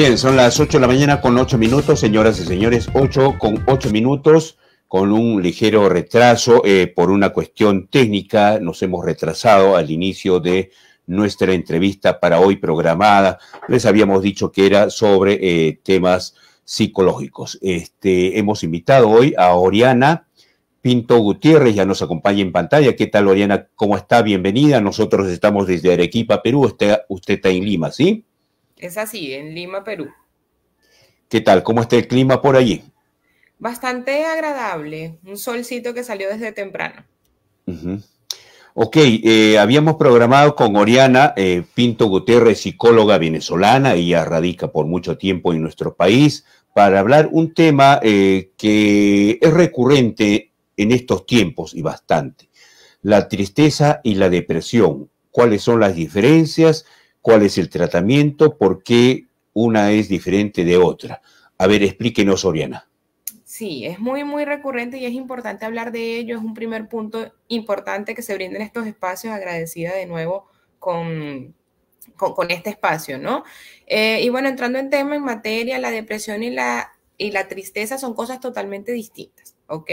Bien, son las 8 de la mañana con 8 minutos, señoras y señores, 8 con 8 minutos, con un ligero retraso eh, por una cuestión técnica. Nos hemos retrasado al inicio de nuestra entrevista para hoy programada. Les habíamos dicho que era sobre eh, temas psicológicos. Este, hemos invitado hoy a Oriana Pinto Gutiérrez, ya nos acompaña en pantalla. ¿Qué tal, Oriana? ¿Cómo está? Bienvenida. Nosotros estamos desde Arequipa, Perú. Usted, usted está en Lima, ¿sí? Es así, en Lima, Perú. ¿Qué tal? ¿Cómo está el clima por allí? Bastante agradable, un solcito que salió desde temprano. Ok, eh, habíamos programado con Oriana eh, Pinto Gutiérrez, psicóloga venezolana, ella radica por mucho tiempo en nuestro país, para hablar un tema eh, que es recurrente en estos tiempos y bastante, la tristeza y la depresión, cuáles son las diferencias cuál es el tratamiento, por qué una es diferente de otra. A ver, explíquenos, Oriana. Sí, es muy, muy recurrente y es importante hablar de ello. Es un primer punto importante que se brinden estos espacios. Agradecida de nuevo con, con, este espacio, ¿no? Eh, y bueno, entrando en tema, en materia, la depresión y la, y la tristeza son cosas totalmente distintas. ¿ok?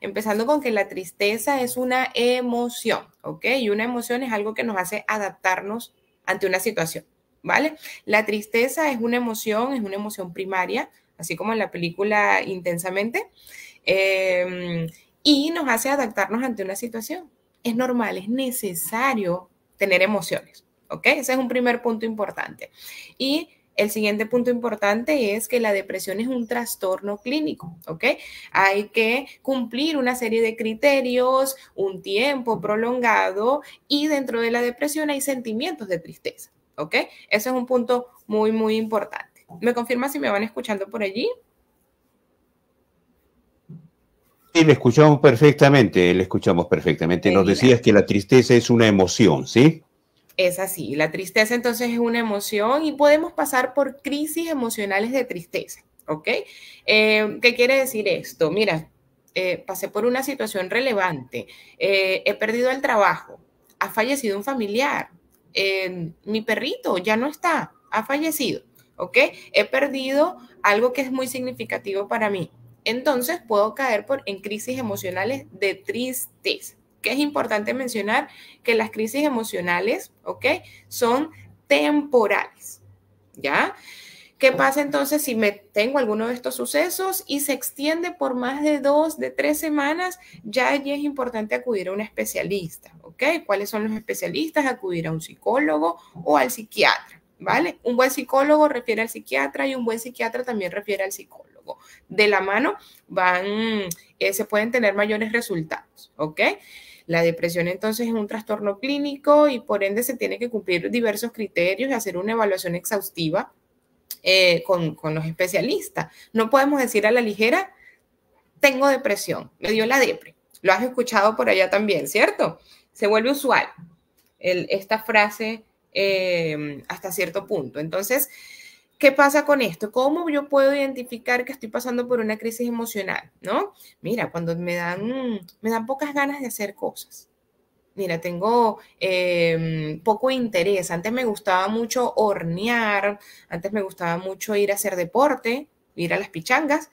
Empezando con que la tristeza es una emoción, ¿ok? Y una emoción es algo que nos hace adaptarnos ante una situación, ¿vale? La tristeza es una emoción, es una emoción primaria, así como en la película intensamente, em, y nos hace adaptarnos ante una situación. Es normal, es necesario tener emociones, ¿ok? Ese es un primer punto importante. Y el siguiente punto importante es que la depresión es un trastorno clínico, ¿ok? Hay que cumplir una serie de criterios, un tiempo prolongado y dentro de la depresión hay sentimientos de tristeza, ¿ok? Ese es un punto muy, muy importante. ¿Me confirma si me van escuchando por allí? Sí, le escuchamos perfectamente, le escuchamos perfectamente. Nos decías que la tristeza es una emoción, ¿sí? es así. La tristeza entonces es una emoción y podemos pasar por crisis emocionales de tristeza, ¿ok? Eh, ¿Qué quiere decir esto? Mira, eh, pasé por una situación relevante, eh, he perdido el trabajo, ha fallecido un familiar, mi perrito ya no está, ha fallecido, ¿ok? He perdido algo que es muy significativo para mí. Entonces puedo caer por, en crisis emocionales de tristeza que es importante mencionar que las crisis emocionales, ¿ok? Son temporales, ¿ya? ¿Qué pasa entonces si me tengo alguno de estos sucesos y se extiende por más de dos, de tres semanas? Ya allí es importante acudir a un especialista, ¿ok? ¿Cuáles son los especialistas? Acudir a un psicólogo o al psiquiatra, ¿vale? Un buen psicólogo refiere al psiquiatra y un buen psiquiatra también refiere al psicólogo. De la mano van, eh, se pueden tener mayores resultados, ¿ok? La depresión entonces es un trastorno clínico y por ende se tiene que cumplir diversos criterios y hacer una evaluación exhaustiva eh, con, los especialistas. No podemos decir a la ligera, tengo depresión, me dio la depre. Lo has escuchado por allá también, ¿cierto? Se vuelve usual esta frase eh, hasta cierto punto. Entonces, ¿Qué pasa con esto? ¿Cómo yo puedo identificar que estoy pasando por una crisis emocional? ¿No? Mira, cuando me dan, me dan pocas ganas de hacer cosas. Mira, tengo em, poco interés. Antes me gustaba mucho hornear, antes me gustaba mucho ir a hacer deporte, ir a las pichangas,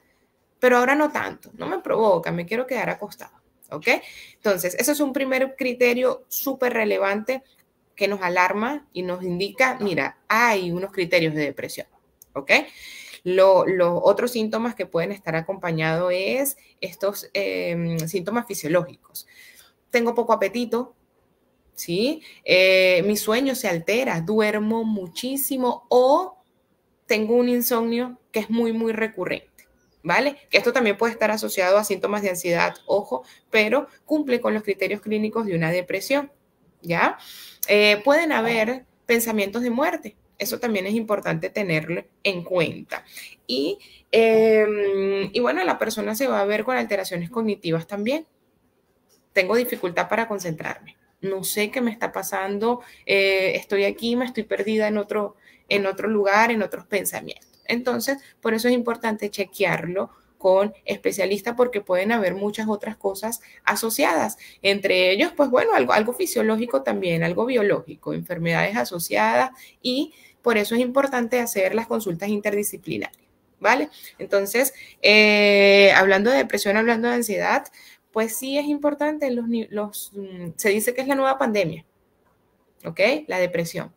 pero ahora no tanto. No me provoca, me quiero quedar acostado. ¿Ok? Entonces, eso es un primer criterio súper relevante que nos alarma y nos indica, mira, hay unos criterios de depresión. ¿ok? Los otros síntomas que pueden estar acompañados es estos em, síntomas fisiológicos. Tengo poco apetito, ¿sí? Eh, mi sueño se altera, duermo muchísimo o tengo un insomnio que es muy, muy recurrente. ¿Vale? Que esto también puede estar asociado a síntomas de ansiedad, ojo, pero cumple con los criterios clínicos de una depresión, ¿ya? Eh, pueden haber pensamientos de muerte, eso también es importante tenerlo en cuenta. Y, em, y bueno, la persona se va a ver con alteraciones cognitivas también. Tengo dificultad para concentrarme. No sé qué me está pasando. Eh, estoy aquí, me estoy perdida en otro, en otro lugar, en otros pensamientos. Entonces, por eso es importante chequearlo con especialistas porque pueden haber muchas otras cosas asociadas, entre ellos, pues bueno, algo, algo fisiológico también, algo biológico, enfermedades asociadas y por eso es importante hacer las consultas interdisciplinarias, ¿vale? Entonces, eh, hablando de depresión, hablando de ansiedad, pues sí es importante, los, mm, se dice que es la nueva pandemia, ¿ok? La depresión.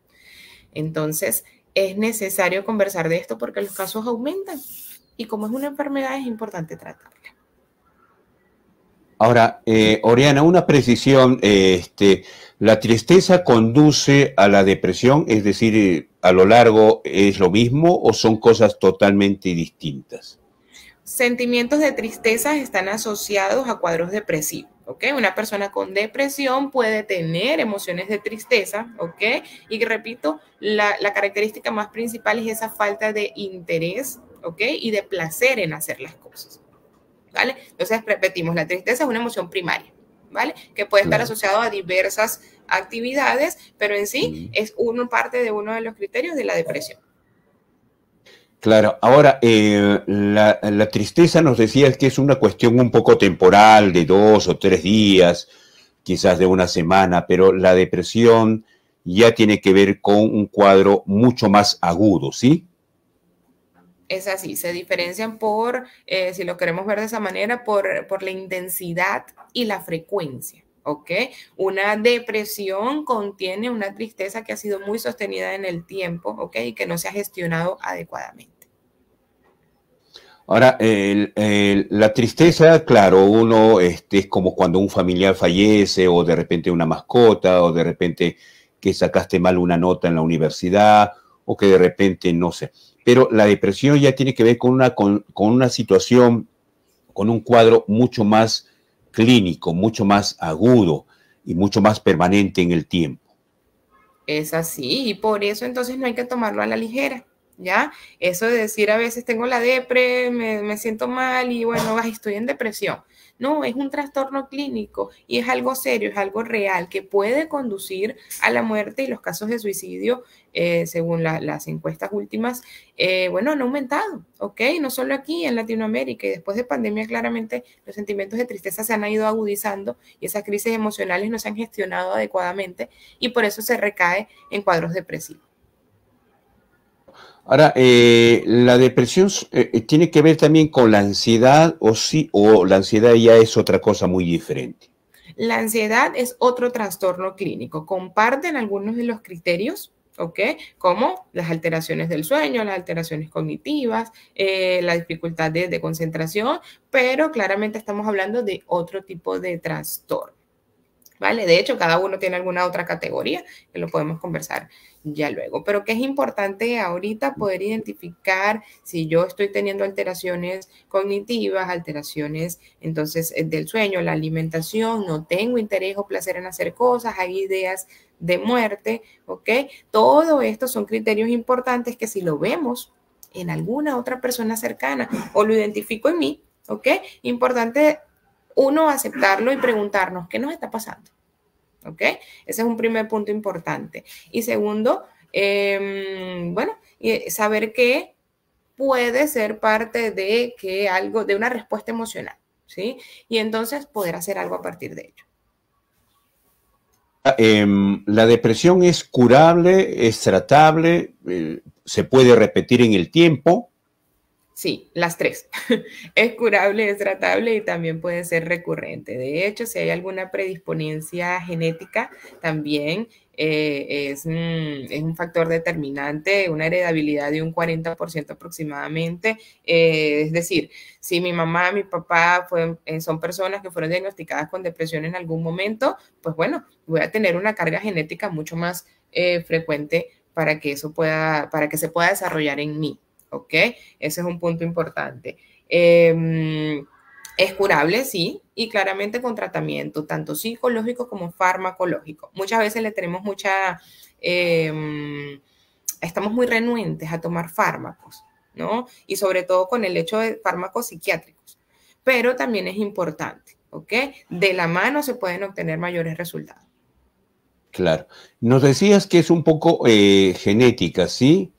Entonces, es necesario conversar de esto porque los casos aumentan y como es una enfermedad es importante tratarla. Ahora, eh, Oriana, una precisión, este, ¿la tristeza conduce a la depresión? Es decir, eh, a lo largo es lo mismo o son cosas totalmente distintas? Sentimientos de tristeza están asociados a cuadros depresivos. Una persona con depresión puede tener emociones de tristeza, ¿ok? Y repito, la, la característica más principal es esa falta de interés ¿ok? Y de placer en hacer las cosas, ¿vale? Entonces, repetimos, la tristeza es una emoción primaria, ¿vale? Que puede estar asociado a diversas actividades, pero en sí es uno, parte de uno de los criterios de la depresión. Claro, ahora eh, la, la, tristeza nos decías que es una cuestión un poco temporal, de dos o tres días, quizás de una semana, pero la depresión ya tiene que ver con un cuadro mucho más agudo, ¿sí? es así, se diferencian por, eh, si lo queremos ver de esa manera, por, la intensidad y la frecuencia. ¿ok? Una depresión contiene una tristeza que ha sido muy sostenida en el tiempo, ¿ok? Y que no se ha gestionado adecuadamente. Ahora, la tristeza, claro, uno este, es como cuando un familiar fallece o de repente una mascota o de repente que sacaste mal una nota en la universidad o que de repente, no sé, pero la depresión ya tiene que ver con una, con, una situación, con un cuadro mucho más clínico, mucho más agudo y mucho más permanente en el tiempo. Es así, y por eso entonces no hay que tomarlo a la ligera, ¿ya? Eso de decir a veces tengo la depresión, me, me siento mal y bueno, estoy en depresión. No, es un trastorno clínico y es algo serio, es algo real que puede conducir a la muerte y los casos de suicidio, eh, según las encuestas últimas, eh, bueno, han aumentado, ¿ok? No solo aquí, en Latinoamérica y después de pandemia claramente los sentimientos de tristeza se han ido agudizando y esas crisis emocionales no se han gestionado adecuadamente y por eso se recae en cuadros depresivos. Ahora, eh, ¿la depresión eh, eh, tiene que ver también con la ansiedad o sí, o la ansiedad ya es otra cosa muy diferente? La ansiedad es otro trastorno clínico. Comparten algunos de los criterios, ¿ok? Como las alteraciones del sueño, las alteraciones cognitivas, la dificultad de concentración, pero claramente estamos hablando de otro tipo de trastorno. ¿vale? De hecho, cada uno tiene alguna otra categoría que lo podemos conversar ya luego. Pero que es importante ahorita poder identificar si yo estoy teniendo alteraciones cognitivas, alteraciones entonces eh, del sueño, la alimentación, no tengo interés o placer en hacer cosas, hay ideas de muerte, ¿ok? Todo esto son criterios importantes que si lo vemos en alguna otra persona cercana o lo identifico en mí, ¿ok? Importante uno, aceptarlo y preguntarnos, ¿qué nos está pasando? ¿Ok? Ese es un primer punto importante. Y segundo, em, bueno, eh, saber que puede ser parte de que algo, de una respuesta emocional, ¿sí? Y entonces poder hacer algo a partir de ello. Ah, em, la depresión es curable, es tratable, eh, se puede repetir en el tiempo. Sí, las tres. Es curable, es tratable y también puede ser recurrente. De hecho, si hay alguna predisponencia genética, también eh, mm, es, un factor determinante, una heredabilidad de un 40% aproximadamente. Eh, es decir, si mi mamá, mi papá eh, son personas que fueron diagnosticadas con depresión en algún momento, pues bueno, voy a tener una carga genética mucho más frecuente para que eso pueda, para que se pueda desarrollar en mí. ¿ok? Ese es un punto importante. Em, es curable, sí, y claramente con tratamiento, tanto psicológico como farmacológico. Muchas veces le tenemos mucha, em, estamos muy renuentes a tomar fármacos, ¿no? Y sobre todo con el hecho de fármacos psiquiátricos, pero también es importante, ¿ok? De la mano se pueden obtener mayores resultados. Claro. Nos decías que es un poco eh, genética, ¿sí?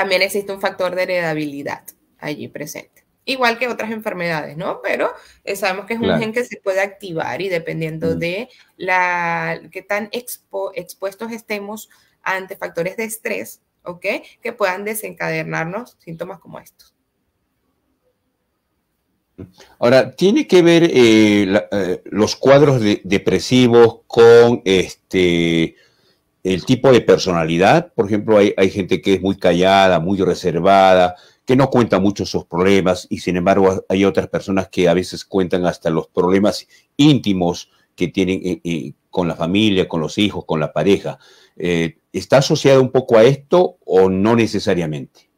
también existe un factor de heredabilidad allí presente. Igual que otras enfermedades, ¿no? Pero eh, sabemos que es un gen que se puede activar y dependiendo de la, qué tan expuestos estemos ante factores de estrés, ¿ok? Que puedan desencadenarnos síntomas como estos. Ahora, ¿tiene que ver eh, eh, los cuadros depresivos con este, el tipo de personalidad. Por ejemplo, hay, gente que es muy callada, muy reservada, que no cuenta mucho sus problemas y sin embargo hay otras personas que a veces cuentan hasta los problemas íntimos que tienen eh, eh, con la familia, con los hijos, con la pareja. Eh, ¿Está asociado un poco a esto o no necesariamente?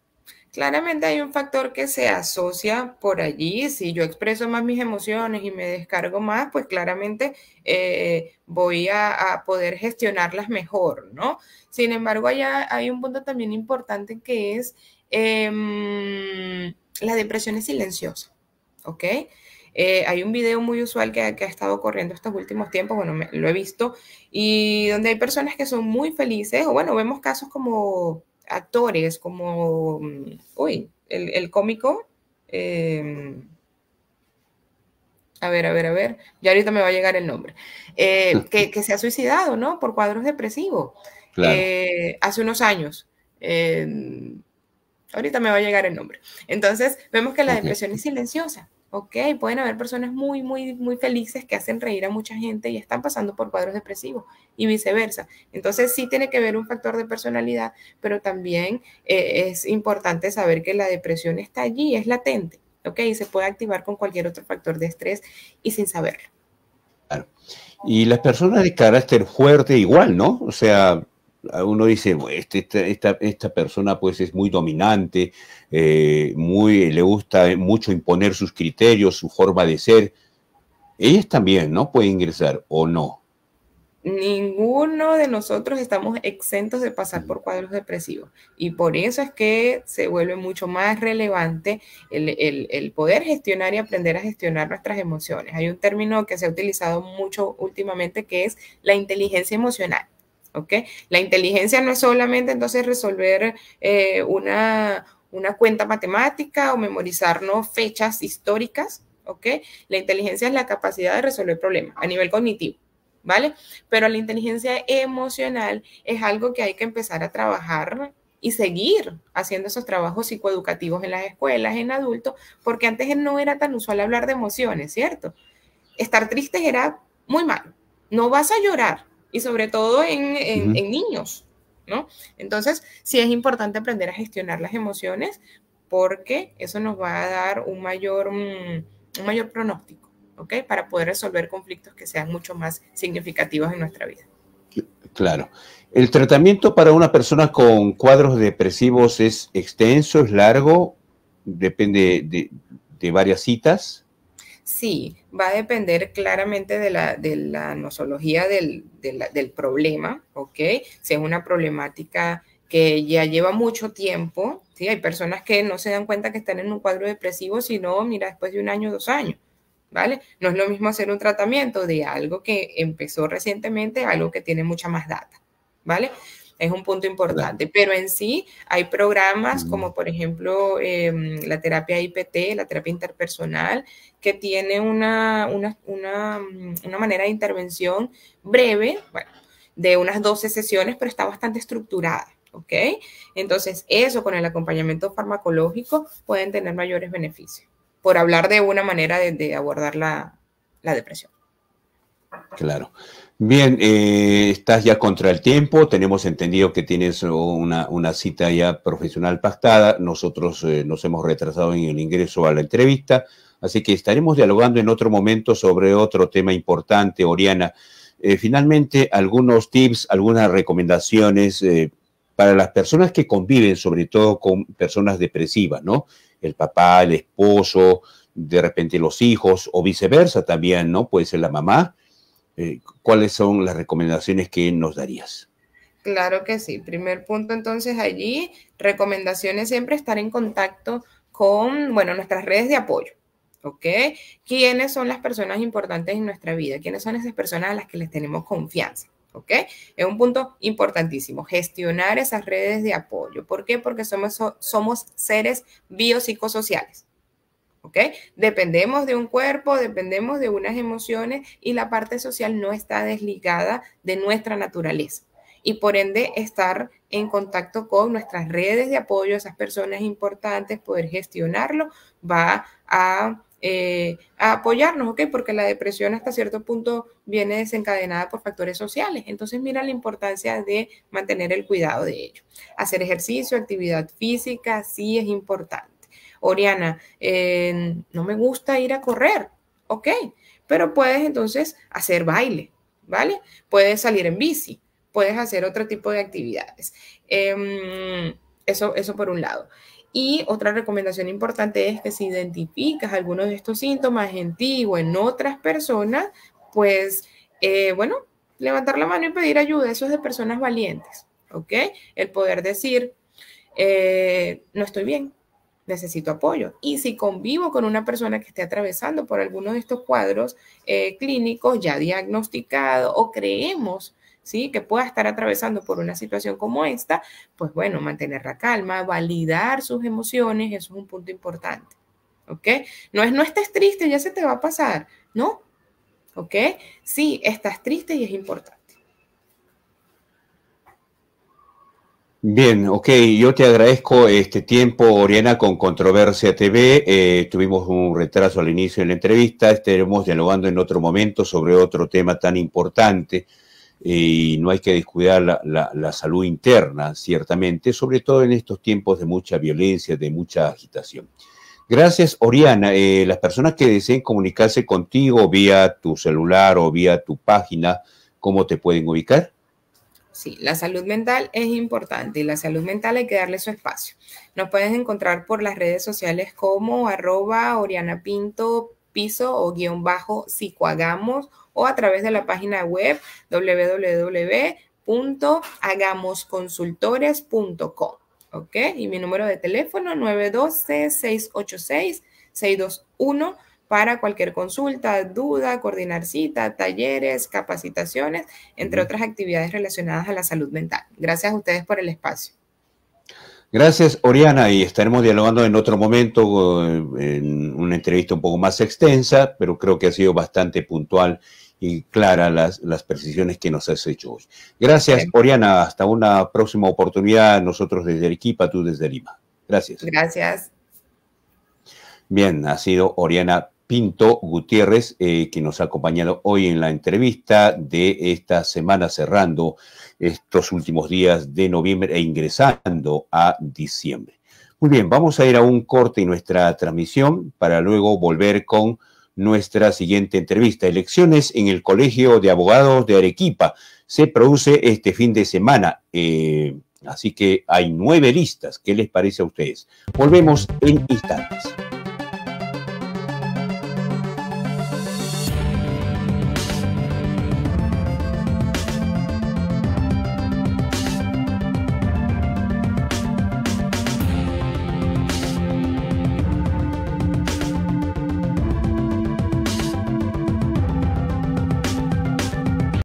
Claramente hay un factor que se asocia por allí. Si yo expreso más mis emociones y me descargo más, pues claramente eh, voy a, poder gestionarlas mejor, ¿no? Sin embargo, hay un punto también importante que es em, la depresión es silenciosa, ¿ok? Eh, hay un video muy usual que, ha estado corriendo estos últimos tiempos, bueno, lo he visto, y donde hay personas que son muy felices, o bueno, vemos casos como actores como, mm, uy, el, cómico, em, a ver, a ver, a ver, ya ahorita me va a llegar el nombre, eh, que, se ha suicidado, ¿no? Por cuadros depresivos, eh, hace unos años. Em, ahorita me va a llegar el nombre. Entonces, vemos que la depresión es silenciosa. ¿ok? Pueden haber personas muy, muy, muy felices que hacen reír a mucha gente y están pasando por cuadros depresivos y viceversa. Entonces sí tiene que ver un factor de personalidad, pero también eh, es importante saber que la depresión está allí, es latente, ¿ok? Y se puede activar con cualquier otro factor de estrés y sin saberlo. Claro. Y las personas de carácter fuerte igual, ¿no? O sea, uno dice, este, esta, persona pues es muy dominante, eh, muy, le gusta mucho imponer sus criterios, su forma de ser. Ellas también, ¿no? Pueden ingresar o no. Ninguno de nosotros estamos exentos de pasar por cuadros depresivos y por eso es que se vuelve mucho más relevante el poder gestionar y aprender a gestionar nuestras emociones. Hay un término que se ha utilizado mucho últimamente que es la inteligencia emocional ¿ok? La inteligencia no es solamente entonces resolver eh, una, cuenta matemática o memorizarnos fechas históricas, ¿ok? La inteligencia es la capacidad de resolver problemas a nivel cognitivo, ¿vale? Pero la inteligencia emocional es algo que hay que empezar a trabajar y seguir haciendo esos trabajos psicoeducativos en las escuelas, en adultos, porque antes no era tan usual hablar de emociones, ¿cierto? Estar triste era muy malo. No vas a llorar, y sobre todo en, niños, ¿no? Entonces, sí es importante aprender a gestionar las emociones porque eso nos va a dar un mayor, mm, un mayor pronóstico, ¿ok? Para poder resolver conflictos que sean mucho más significativos en nuestra vida. Claro. ¿El tratamiento para una persona con cuadros depresivos es extenso, es largo? Depende de, de varias citas. Sí, va a depender claramente de la, nosología del, del problema, ¿ok? Si es una problemática que ya lleva mucho tiempo, ¿sí? Hay personas que no se dan cuenta que están en un cuadro depresivo, sino, mira, después de un año, dos años, ¿vale? No es lo mismo hacer un tratamiento de algo que empezó recientemente, algo que tiene mucha más data, ¿vale? es un punto importante. Pero en sí hay programas como por ejemplo em, la terapia IPT, la terapia interpersonal, que tiene una, mm, una, manera de intervención breve, bueno, de unas 12 sesiones, pero está bastante estructurada. ¿Ok? Entonces, eso con el acompañamiento farmacológico pueden tener mayores beneficios, por hablar de una manera de, abordar la depresión. Claro. Bien, eh, estás ya contra el tiempo, tenemos entendido que tienes una, cita ya profesional pactada, nosotros eh, nos hemos retrasado en el ingreso a la entrevista, así que estaremos dialogando en otro momento sobre otro tema importante, Oriana. Eh, finalmente, algunos tips, algunas recomendaciones para las personas que conviven, sobre todo con personas depresivas, ¿no? El papá, el esposo, de repente los hijos o viceversa también, ¿no? Puede ser la mamá eh, ¿cuáles son las recomendaciones que nos darías? Claro que sí. Primer punto, entonces allí, recomendaciones siempre estar en contacto con, bueno, nuestras redes de apoyo. ¿Ok? ¿Quiénes son las personas importantes en nuestra vida? ¿Quiénes son esas personas a las que les tenemos confianza? ¿ok? Es un punto importantísimo, gestionar esas redes de apoyo. ¿Por qué? Porque somos, somos seres biopsicosociales. ¿ok? Dependemos de un cuerpo, dependemos de unas emociones y la parte social no está desligada de nuestra naturaleza. Y por ende, estar en contacto con nuestras redes de apoyo, esas personas importantes, poder gestionarlo, va a, eh, apoyarnos, ¿ok? Porque la depresión hasta cierto punto viene desencadenada por factores sociales. Entonces, mira la importancia de mantener el cuidado de ello. Hacer ejercicio, actividad física, sí es importante. Oriana, eh, no me gusta ir a correr, ok, pero puedes entonces hacer baile, ¿vale? Puedes salir en bici, puedes hacer otro tipo de actividades. Em, eso, eso por un lado. Y otra recomendación importante es que si identificas algunos de estos síntomas en ti o en otras personas, pues, eh, bueno, levantar la mano y pedir ayuda. Eso es de personas valientes, ¿ok? El poder decir, eh, no estoy bien, necesito apoyo. Y si convivo con una persona que esté atravesando por alguno de estos cuadros eh, clínicos ya diagnosticado o creemos ¿sí? que pueda estar atravesando por una situación como esta, pues bueno, mantener la calma, validar sus emociones, eso es un punto importante. ¿Ok? No es no estés triste, ya se te va a pasar, ¿no? ¿Ok? Sí, estás triste y es importante. Bien, ok, yo te agradezco este tiempo, Oriana, con Controversia TV. Eh, tuvimos un retraso al inicio de la entrevista, estaremos dialogando en otro momento sobre otro tema tan importante y no hay que descuidar la, salud interna, ciertamente, sobre todo en estos tiempos de mucha violencia, de mucha agitación. Gracias, Oriana. Eh, las personas que deseen comunicarse contigo vía tu celular o vía tu página, ¿cómo te pueden ubicar? Sí, la salud mental es importante y la salud mental hay que darle su espacio. Nos puedes encontrar por las redes sociales como arroba Oriana Pinto piso o guión bajo psicoagamos o a través de la página web www.hagamosconsultores.com. ¿Ok? Y mi número de teléfono 912-686-621 para cualquier consulta, duda, coordinar cita, talleres, capacitaciones, entre otras actividades relacionadas a la salud mental. Gracias a ustedes por el espacio. Gracias, Oriana, y estaremos dialogando en otro momento, eh, en una entrevista un poco más extensa, pero creo que ha sido bastante puntual y clara las, las precisiones que nos has hecho hoy. Gracias, Oriana. Hasta una próxima oportunidad, nosotros desde Arequipa, tú desde Lima. Gracias. Gracias. Bien, ha sido Oriana Pinto Gutiérrez, eh, que nos ha acompañado hoy en la entrevista de esta semana cerrando estos últimos días de noviembre e ingresando a diciembre. Muy bien, vamos a ir a un corte en nuestra transmisión para luego volver con nuestra siguiente entrevista. Elecciones en el Colegio de Abogados de Arequipa se produce este fin de semana. Eh, así que hay nueve listas. ¿Qué les parece a ustedes? Volvemos en instantes.